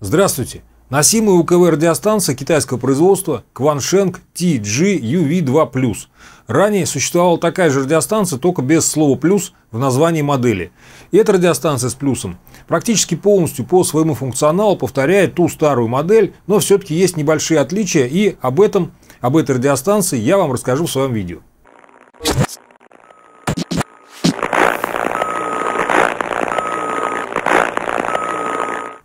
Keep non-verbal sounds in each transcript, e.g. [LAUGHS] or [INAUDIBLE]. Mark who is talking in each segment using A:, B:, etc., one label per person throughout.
A: Здравствуйте! Носимый УКВ радиостанция китайского производства Кваншенг tg 2 Ранее существовала такая же радиостанция, только без слова «плюс» в названии модели. И эта радиостанция с плюсом практически полностью по своему функционалу повторяет ту старую модель, но все-таки есть небольшие отличия, и об этом, об этой радиостанции я вам расскажу в своем видео.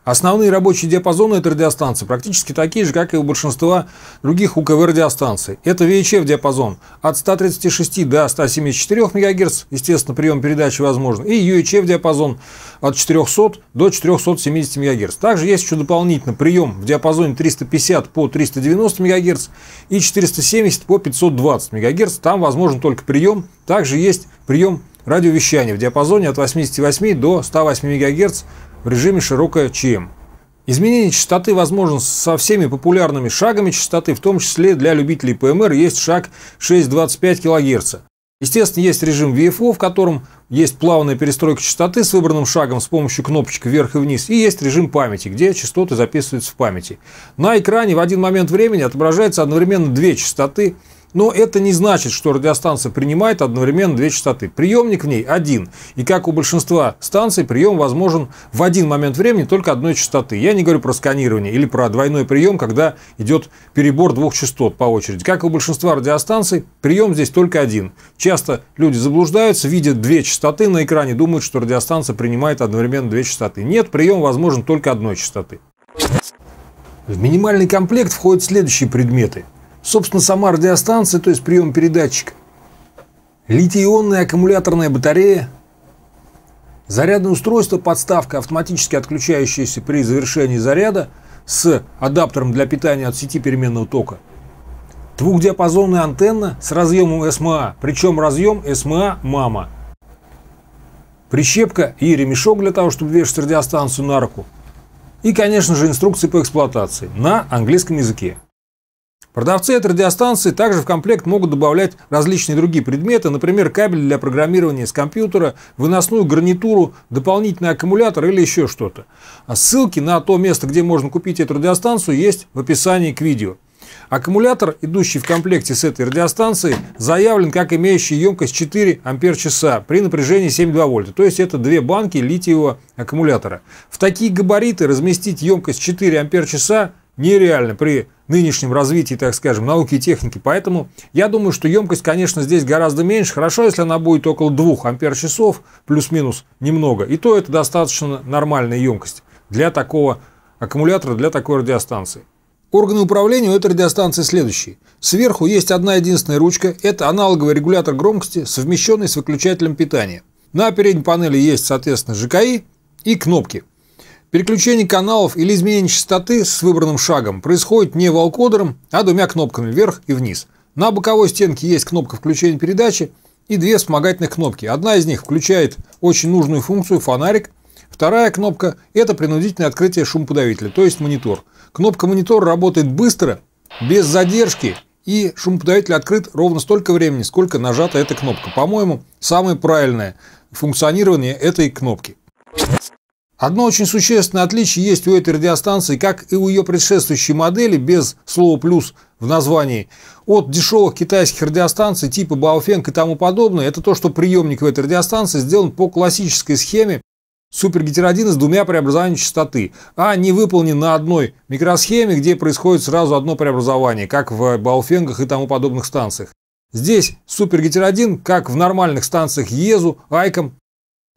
A: Основные рабочие диапазоны этой радиостанции практически такие же, как и у большинства других УКВ радиостанций. Это VHF диапазон от 136 до 174 МГц, естественно, прием передачи возможен, и UHF диапазон от 400 до 470 МГц. Также есть еще дополнительно прием в диапазоне 350 по 390 МГц и 470 по 520 МГц. Там возможен только прием. Также есть прием радиовещания в диапазоне от 88 до 108 МГц в режиме широкая ЧМ. Изменение частоты возможно со всеми популярными шагами частоты, в том числе для любителей ПМР есть шаг 6,25 кГц. Естественно, есть режим VFO, в котором есть плавная перестройка частоты с выбранным шагом с помощью кнопочек вверх и вниз, и есть режим памяти, где частоты записываются в памяти. На экране в один момент времени отображается одновременно две частоты – но это не значит, что радиостанция принимает одновременно две частоты. Приемник в ней один. И как у большинства станций, прием возможен в один момент времени только одной частоты. Я не говорю про сканирование или про двойной прием, когда идет перебор двух частот по очереди. Как и у большинства радиостанций, прием здесь только один. Часто люди заблуждаются, видят две частоты на экране, думают, что радиостанция принимает одновременно две частоты. Нет, прием возможен только одной частоты. В минимальный комплект входят следующие предметы – Собственно, сама радиостанция, то есть прием передатчика, литий-ионная аккумуляторная батарея, зарядное устройство, подставка, автоматически отключающаяся при завершении заряда с адаптером для питания от сети переменного тока, двухдиапазонная антенна с разъемом СМА, эм причем разъем СМА эм «Мама», прищепка и ремешок для того, чтобы вешать радиостанцию на руку, и, конечно же, инструкции по эксплуатации на английском языке. Продавцы от радиостанции также в комплект могут добавлять различные другие предметы, например, кабель для программирования с компьютера, выносную гарнитуру, дополнительный аккумулятор или еще что-то. А ссылки на то место, где можно купить эту радиостанцию, есть в описании к видео. Аккумулятор, идущий в комплекте с этой радиостанцией, заявлен как имеющий емкость 4 ампер-часа при напряжении 7,2 вольта, то есть это две банки литиевого аккумулятора. В такие габариты разместить емкость 4 ампер-часа нереально при нынешнем развитии, так скажем, науки и техники. Поэтому я думаю, что емкость, конечно, здесь гораздо меньше. Хорошо, если она будет около 2 ампер-часов, плюс-минус немного. И то это достаточно нормальная емкость для такого аккумулятора, для такой радиостанции. Органы управления у этой радиостанции следующие. Сверху есть одна единственная ручка. Это аналоговый регулятор громкости, совмещенный с выключателем питания. На передней панели есть, соответственно, ЖКИ и кнопки – Переключение каналов или изменение частоты с выбранным шагом происходит не волкодером, а двумя кнопками вверх и вниз. На боковой стенке есть кнопка включения передачи и две вспомогательных кнопки. Одна из них включает очень нужную функцию фонарик, вторая кнопка – это принудительное открытие шумоподавителя, то есть монитор. Кнопка монитор работает быстро, без задержки и шумоподавитель открыт ровно столько времени, сколько нажата эта кнопка. По-моему, самое правильное функционирование этой кнопки. Одно очень существенное отличие есть у этой радиостанции, как и у ее предшествующей модели, без слова «плюс» в названии, от дешевых китайских радиостанций типа Баофенг и тому подобное, это то, что приемник в этой радиостанции сделан по классической схеме супергетеродина с двумя преобразованиями частоты, а не выполнен на одной микросхеме, где происходит сразу одно преобразование, как в Баофенгах и тому подобных станциях. Здесь супергетеродин, как в нормальных станциях ЕЗУ, Айком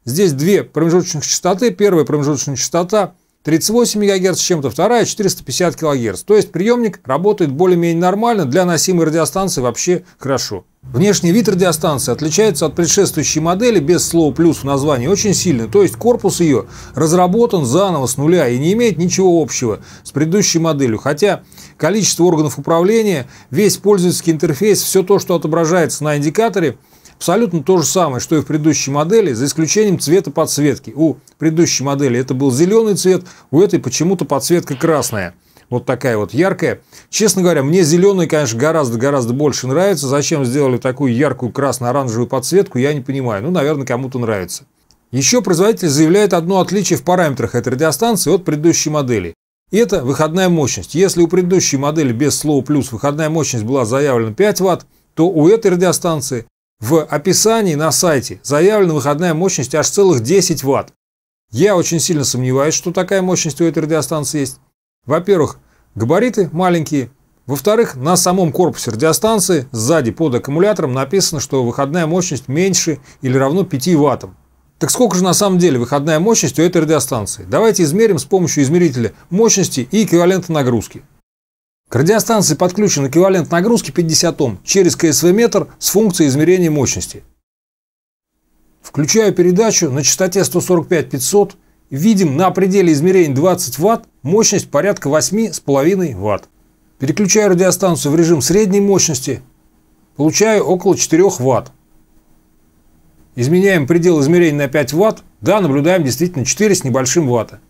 A: Здесь две промежуточных частоты. Первая промежуточная частота 38 МГц с чем-то, вторая 450 кГц. То есть приемник работает более-менее нормально, для носимой радиостанции вообще хорошо. Внешний вид радиостанции отличается от предшествующей модели без слова «плюс» в названии очень сильно, то есть корпус ее разработан заново с нуля и не имеет ничего общего с предыдущей моделью, хотя количество органов управления, весь пользовательский интерфейс, все то, что отображается на индикаторе – Абсолютно то же самое, что и в предыдущей модели, за исключением цвета подсветки. У предыдущей модели это был зеленый цвет, у этой почему-то подсветка красная. Вот такая вот яркая. Честно говоря, мне зеленый, конечно, гораздо-гораздо больше нравится. Зачем сделали такую яркую красно-оранжевую подсветку, я не понимаю. Ну, наверное, кому-то нравится. Еще производитель заявляет одно отличие в параметрах этой радиостанции от предыдущей модели. Это выходная мощность. Если у предыдущей модели без слова плюс выходная мощность была заявлена 5 Вт, то у этой радиостанции в описании на сайте заявлена выходная мощность аж целых 10 Вт. Я очень сильно сомневаюсь, что такая мощность у этой радиостанции есть. Во-первых, габариты маленькие. Во-вторых, на самом корпусе радиостанции сзади под аккумулятором написано, что выходная мощность меньше или равно 5 ваттам. Так сколько же на самом деле выходная мощность у этой радиостанции? Давайте измерим с помощью измерителя мощности и эквивалента нагрузки. К радиостанции подключен эквивалент нагрузки 50 Ом через КСВ-метр с функцией измерения мощности. Включаю передачу на частоте 145-500. Видим на пределе измерений 20 Вт мощность порядка 8,5 Вт. Переключаю радиостанцию в режим средней мощности. Получаю около 4 Вт. Изменяем предел измерений на 5 Вт. Да, наблюдаем действительно 4 с небольшим Вт.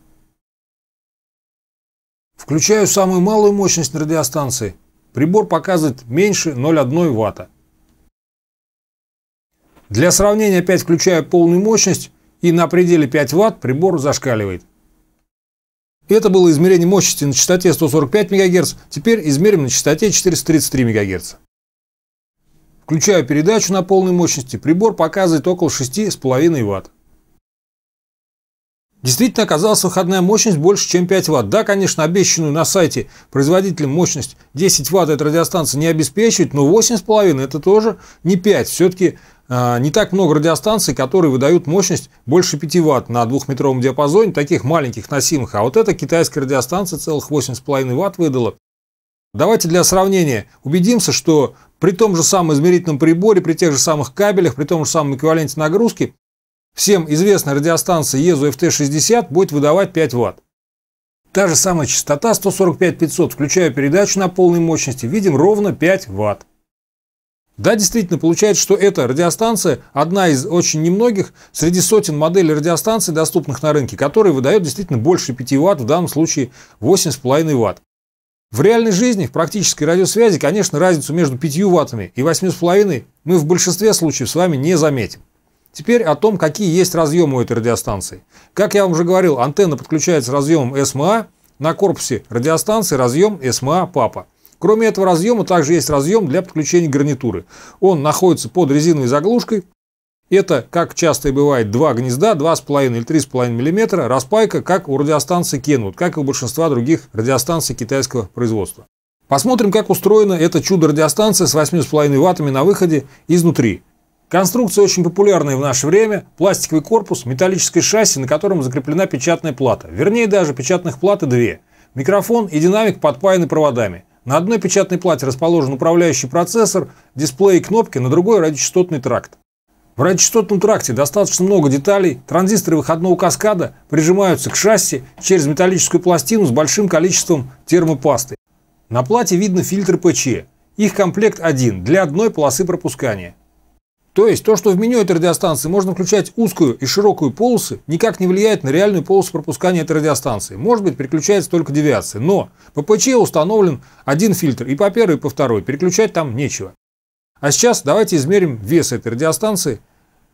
A: Включаю самую малую мощность радиостанции. Прибор показывает меньше 0,1 ватта. Для сравнения опять включаю полную мощность и на пределе 5 ватт прибор зашкаливает. Это было измерение мощности на частоте 145 МГц, теперь измерим на частоте 433 МГц. Включаю передачу на полной мощности, прибор показывает около 6,5 Вт. Действительно оказалась выходная мощность больше, чем 5 Вт. Да, конечно, обещанную на сайте производителем мощность 10 Вт эта радиостанция не обеспечивает, но 8,5 это тоже не 5. Все-таки а, не так много радиостанций, которые выдают мощность больше 5 Вт на двухметровом диапазоне, таких маленьких носимых. А вот эта китайская радиостанция целых 8,5 Вт выдала. Давайте для сравнения убедимся, что при том же самом измерительном приборе, при тех же самых кабелях, при том же самом эквиваленте нагрузки Всем известная радиостанция ЕЗУ ФТ-60 будет выдавать 5 Вт. Та же самая частота 145-500, включая передачу на полной мощности, видим ровно 5 Вт. Да, действительно, получается, что эта радиостанция одна из очень немногих среди сотен моделей радиостанций, доступных на рынке, которые выдают действительно больше 5 Вт, в данном случае 8,5 Вт. В реальной жизни, в практической радиосвязи, конечно, разницу между 5 Ваттами и 8,5 мы в большинстве случаев с вами не заметим. Теперь о том, какие есть разъемы у этой радиостанции. Как я вам уже говорил, антенна подключается разъемом SMA, эм а, на корпусе радиостанции разъем SMA эм а Папа. Кроме этого разъема также есть разъем для подключения гарнитуры. Он находится под резиновой заглушкой. Это, как часто и бывает, два гнезда, 2,5 или 3,5 мм, распайка, как у радиостанции Kenwood, как и у большинства других радиостанций китайского производства. Посмотрим, как устроена эта чудо-радиостанция с 8,5 ваттами на выходе изнутри. Конструкция очень популярная в наше время. Пластиковый корпус, металлическое шасси, на котором закреплена печатная плата. Вернее, даже печатных платы две. Микрофон и динамик подпаяны проводами. На одной печатной плате расположен управляющий процессор, дисплей и кнопки, на другой – радиочастотный тракт. В радиочастотном тракте достаточно много деталей, транзисторы выходного каскада прижимаются к шасси через металлическую пластину с большим количеством термопасты. На плате видно фильтры ПЧ. Их комплект один для одной полосы пропускания. То есть то, что в меню этой радиостанции можно включать узкую и широкую полосы, никак не влияет на реальную полосу пропускания этой радиостанции. Может быть, переключается только девиация. Но по ПЧ установлен один фильтр и по первой, и по второй. Переключать там нечего. А сейчас давайте измерим вес этой радиостанции,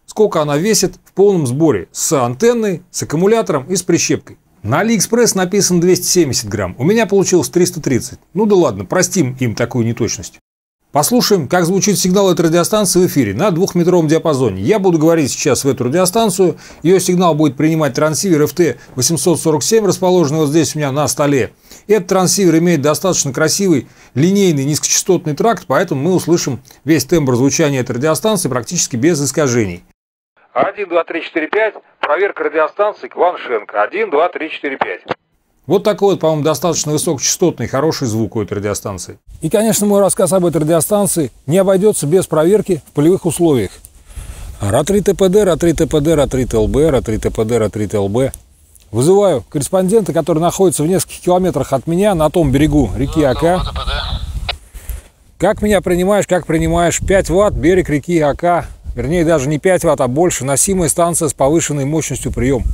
A: сколько она весит в полном сборе с антенной, с аккумулятором и с прищепкой. На AliExpress написано 270 грамм, у меня получилось 330. Ну да ладно, простим им такую неточность. Послушаем, как звучит сигнал этой радиостанции в эфире на двухметровом диапазоне. Я буду говорить сейчас в эту радиостанцию. Ее сигнал будет принимать трансивер FT-847, расположенный вот здесь у меня на столе. Этот трансивер имеет достаточно красивый линейный низкочастотный тракт, поэтому мы услышим весь тембр звучания этой радиостанции практически без искажений. 1, 2, 3, 4, 5. Проверка радиостанции Кваншенко. 1, 2, 3, 4, 5. Вот такой вот, по-моему, достаточно высокочастотный, хороший звук у этой радиостанции. И, конечно, мой рассказ об этой радиостанции не обойдется без проверки в полевых условиях. РА-3 ТПД, РА-3 ТПД, РА-3 ТЛБ, РА-3 ТПД, РА-3 ТЛБ. Вызываю корреспондента, который находится в нескольких километрах от меня на том берегу реки ну, Ака. Как меня принимаешь, как принимаешь? 5 ватт, берег реки Ака. Вернее, даже не 5 ватт, а больше. Носимая станция с повышенной мощностью прием.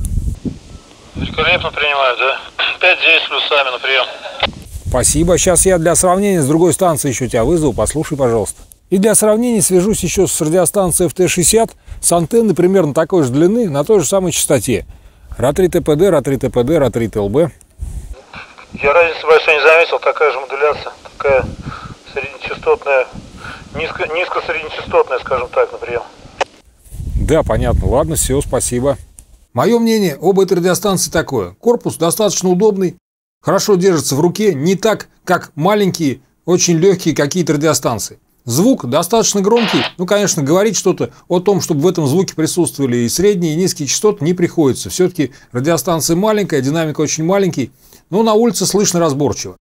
A: Великолепно принимают, да? 5-10 плюсами на прием. Спасибо. Сейчас я для сравнения с другой станции еще тебя вызову. Послушай, пожалуйста. И для сравнения свяжусь еще с радиостанцией FT-60 с антенны примерно такой же длины на той же самой частоте. РА-3 ТПД, РА-3 ТПД, РА-3 ТЛБ. Я разницы большой не заметил, такая же модуляция, такая среднечастотная, низко, низкосреднечастотная, скажем так, на прием. Да, понятно. Ладно, все, спасибо. Мое мнение об этой радиостанции такое. Корпус достаточно удобный, хорошо держится в руке, не так, как маленькие, очень легкие какие-то радиостанции. Звук достаточно громкий, ну, конечно, говорить что-то о том, чтобы в этом звуке присутствовали и средние, и низкие частоты, не приходится. Все-таки радиостанция маленькая, динамика очень маленький, но на улице слышно разборчиво.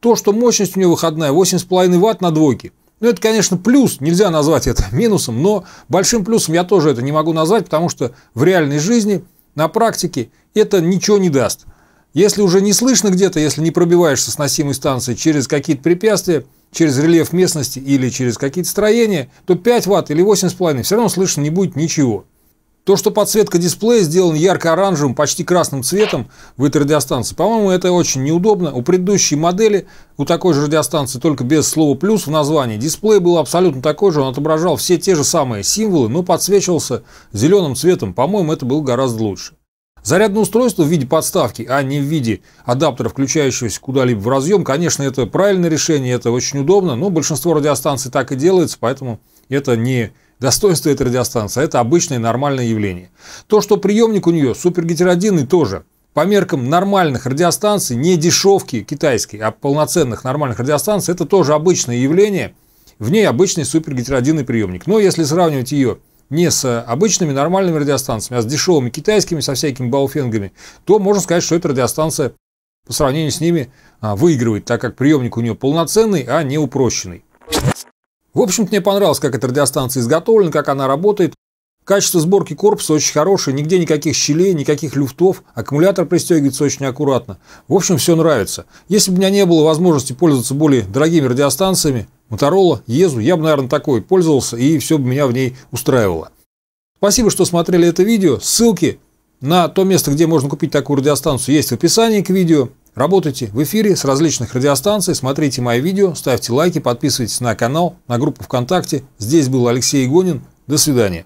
A: То, что мощность у нее выходная 8,5 Вт на двойке, ну, это, конечно, плюс, нельзя назвать это [LAUGHS] минусом, но большим плюсом я тоже это не могу назвать, потому что в реальной жизни, на практике, это ничего не даст. Если уже не слышно где-то, если не пробиваешься с носимой станции через какие-то препятствия, через рельеф местности или через какие-то строения, то 5 Вт или 8,5 все равно слышно не будет ничего. То, что подсветка дисплея сделана ярко-оранжевым, почти красным цветом в этой радиостанции, по-моему, это очень неудобно. У предыдущей модели, у такой же радиостанции, только без слова «плюс» в названии, дисплей был абсолютно такой же, он отображал все те же самые символы, но подсвечивался зеленым цветом. По-моему, это было гораздо лучше. Зарядное устройство в виде подставки, а не в виде адаптера, включающегося куда-либо в разъем, конечно, это правильное решение, это очень удобно, но большинство радиостанций так и делается, поэтому это не Достоинство этой радиостанции – это обычное нормальное явление. То, что приемник у нее супергетеродинный тоже. По меркам нормальных радиостанций, не дешевки китайские, а полноценных нормальных радиостанций, это тоже обычное явление. В ней обычный супергетеродинный приемник. Но если сравнивать ее не с обычными нормальными радиостанциями, а с дешевыми китайскими, со всякими бауфенгами, то можно сказать, что эта радиостанция по сравнению с ними а, выигрывает, так как приемник у нее полноценный, а не упрощенный. В общем-то, мне понравилось, как эта радиостанция изготовлена, как она работает. Качество сборки корпуса очень хорошее, нигде никаких щелей, никаких люфтов, аккумулятор пристегивается очень аккуратно. В общем, все нравится. Если бы у меня не было возможности пользоваться более дорогими радиостанциями, Моторола, Езу, я бы, наверное, такой пользовался, и все бы меня в ней устраивало. Спасибо, что смотрели это видео. Ссылки на то место, где можно купить такую радиостанцию, есть в описании к видео. Работайте в эфире с различных радиостанций, смотрите мои видео, ставьте лайки, подписывайтесь на канал, на группу ВКонтакте. Здесь был Алексей Игонин. До свидания.